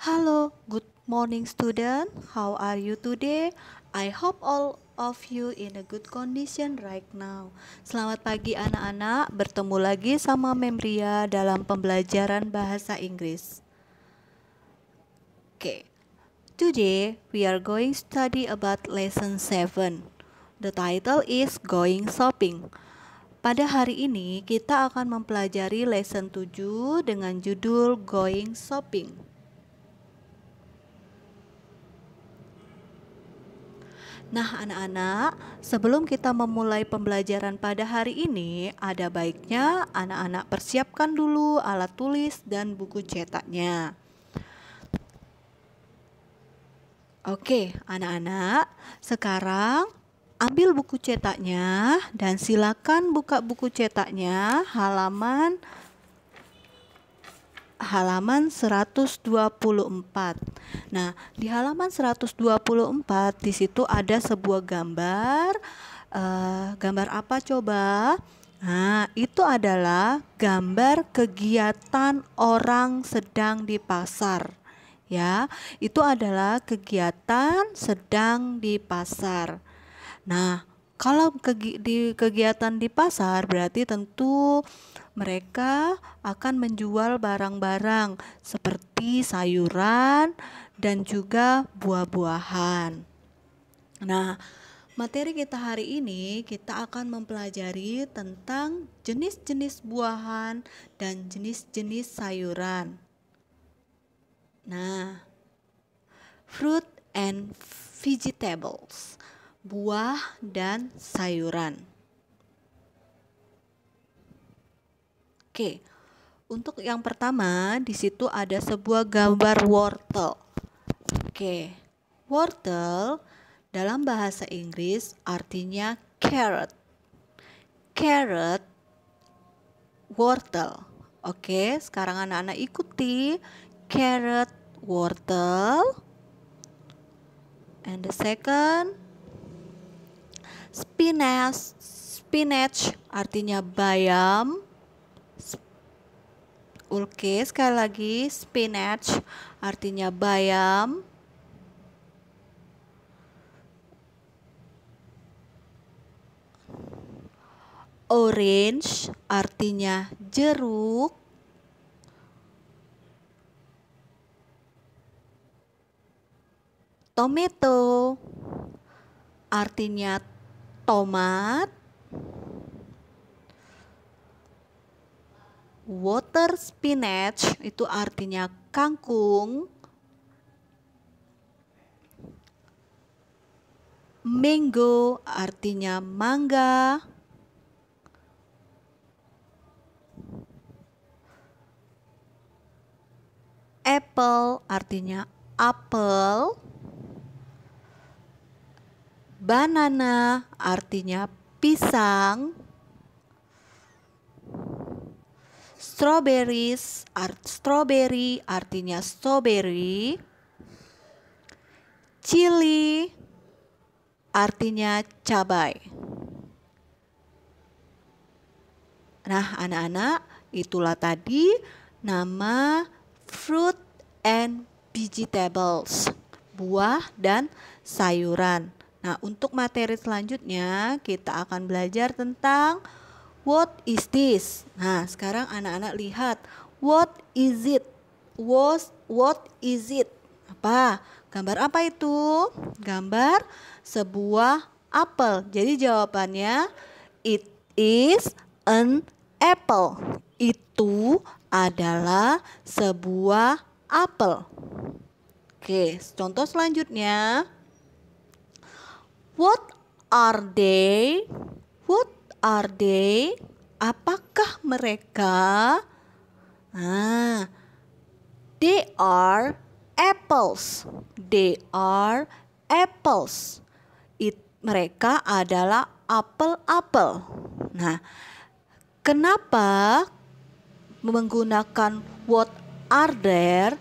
Hello, good morning student. How are you today? I hope all of you in a good condition right now. Selamat pagi anak-anak, bertemu lagi sama Memria dalam pembelajaran bahasa Inggris. Okay. Today we are going study about lesson 7. The title is Going Shopping. Pada hari ini kita akan mempelajari lesson 7 dengan judul Going Shopping. Nah, anak-anak, sebelum kita memulai pembelajaran pada hari ini, ada baiknya anak-anak persiapkan dulu alat tulis dan buku cetaknya. Oke, anak-anak, sekarang ambil buku cetaknya dan silakan buka buku cetaknya halaman halaman 124. Nah, di halaman 124 di situ ada sebuah gambar uh, gambar apa coba? Nah, itu adalah gambar kegiatan orang sedang di pasar. Ya, itu adalah kegiatan sedang di pasar. Nah, kalau kegi di kegiatan di pasar berarti tentu mereka akan menjual barang-barang seperti sayuran dan juga buah-buahan. Nah, materi kita hari ini kita akan mempelajari tentang jenis-jenis buahan dan jenis-jenis sayuran. Nah, fruit and vegetables buah, dan sayuran. Oke, untuk yang pertama di situ ada sebuah gambar wortel. Oke, wortel dalam bahasa Inggris artinya carrot. Carrot, wortel. Oke, sekarang anak-anak ikuti carrot, wortel. And the second Spinach, spinach artinya bayam. Oke, sekali lagi spinach artinya bayam. Orange artinya jeruk. tomato artinya tomat, water spinach itu artinya kangkung, mango artinya mangga, apple artinya apel banana artinya pisang, strawberries art strawberry artinya strawberry, chili artinya cabai. Nah, anak-anak, itulah tadi nama fruit and vegetables, buah dan sayuran. Nah, untuk materi selanjutnya kita akan belajar tentang what is this. Nah, sekarang anak-anak lihat what is it? Was what is it? Apa? Gambar apa itu? Gambar sebuah apel. Jadi jawabannya it is an apple. Itu adalah sebuah apel. Oke, contoh selanjutnya. What are they? What are they? Apakah mereka? Ah, they are apples. They are apples. It, mereka adalah apel-apel. Nah, kenapa menggunakan what are there?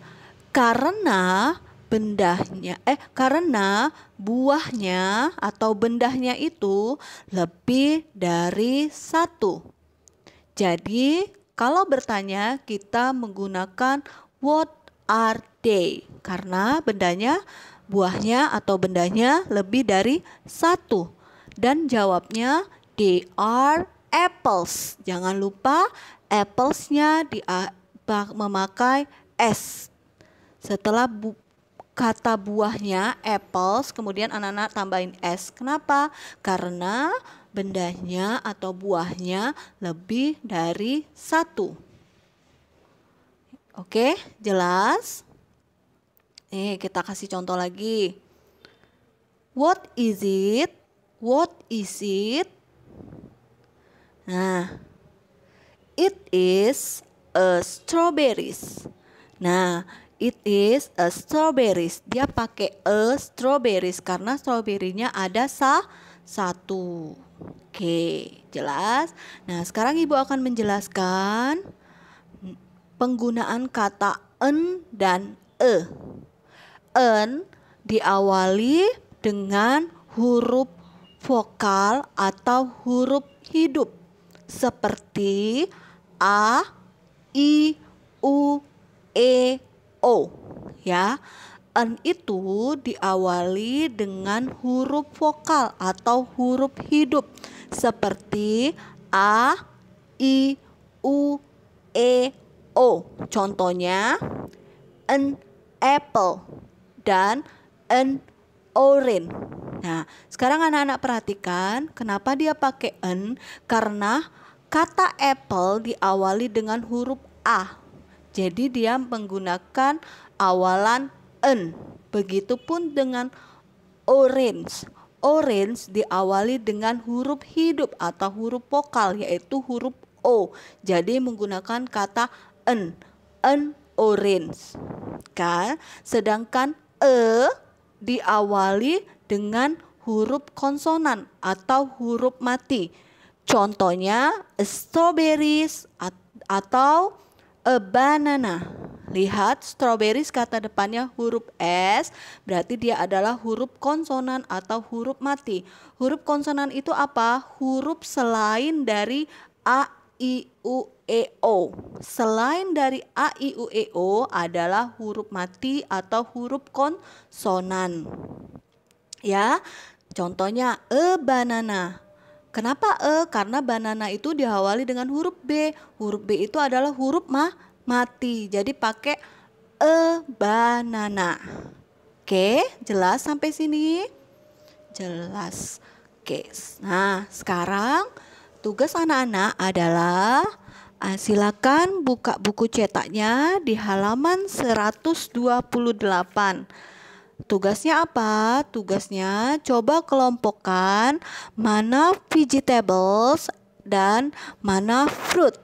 Karena bendahnya eh karena buahnya atau bendahnya itu lebih dari satu. Jadi kalau bertanya kita menggunakan what are they karena bendanya buahnya atau bendanya lebih dari satu dan jawabnya they are apples. Jangan lupa applesnya di memakai s. Setelah kata buahnya apples, kemudian anak-anak tambahin s. Kenapa? Karena bendanya atau buahnya lebih dari satu. Oke, jelas? Nih, eh, kita kasih contoh lagi. What is it? What is it? Nah, it is a strawberries. Nah, It is a strawberries. Dia pakai a strawberries karena strawberry-nya ada sa satu. Oke, jelas? Nah, sekarang Ibu akan menjelaskan penggunaan kata en dan e. En diawali dengan huruf vokal atau huruf hidup seperti a, i, u, e, O ya. N itu diawali dengan huruf vokal atau huruf hidup seperti a, i, u, e, o. Contohnya an apple dan an orange. Nah, sekarang anak-anak perhatikan kenapa dia pakai an karena kata apple diawali dengan huruf a jadi dia menggunakan awalan en. Begitupun dengan orange. Orange diawali dengan huruf hidup atau huruf vokal yaitu huruf O. Jadi menggunakan kata en. En orange. Kan? Sedangkan e diawali dengan huruf konsonan atau huruf mati. Contohnya strawberries atau a banana. Lihat, strawberries kata depannya huruf S, berarti dia adalah huruf konsonan atau huruf mati. Huruf konsonan itu apa? Huruf selain dari A, I, U, E, O. Selain dari A, I, U, E, O adalah huruf mati atau huruf konsonan. Ya, contohnya e banana. Kenapa E? Karena banana itu diawali dengan huruf B. Huruf B itu adalah huruf ma mati. Jadi pakai E banana. Oke, jelas sampai sini? Jelas. Oke. Nah, sekarang tugas anak-anak adalah e, silakan buka buku cetaknya di halaman 128. Tugasnya apa? Tugasnya coba kelompokkan mana vegetables dan mana fruit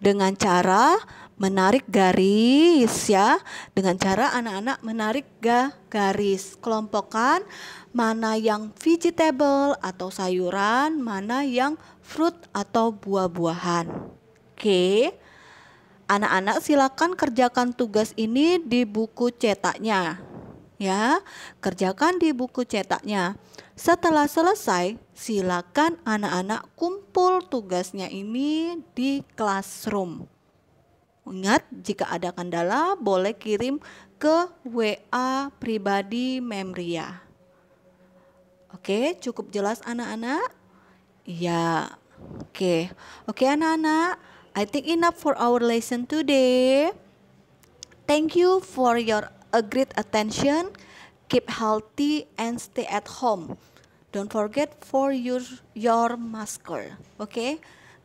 dengan cara menarik garis ya dengan cara anak-anak menarik ga garis kelompokkan mana yang vegetable atau sayuran mana yang fruit atau buah-buahan oke anak-anak silakan kerjakan tugas ini di buku cetaknya ya. Kerjakan di buku cetaknya. Setelah selesai, silakan anak-anak kumpul tugasnya ini di classroom. Ingat, jika ada kendala, boleh kirim ke WA pribadi Memria. Oke, cukup jelas anak-anak? Ya, Oke. Oke anak-anak, I think enough for our lesson today. Thank you for your great attention, keep healthy, and stay at home. Don't forget for your your masker. Oke, okay?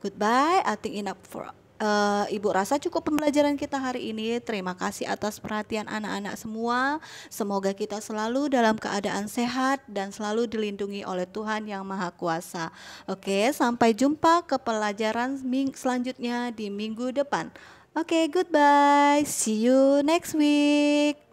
goodbye. I think enough for uh, Ibu rasa cukup pembelajaran kita hari ini. Terima kasih atas perhatian anak-anak semua. Semoga kita selalu dalam keadaan sehat dan selalu dilindungi oleh Tuhan yang Maha Kuasa. Oke, okay, sampai jumpa ke pelajaran ming selanjutnya di minggu depan. Oke, okay, goodbye. See you next week.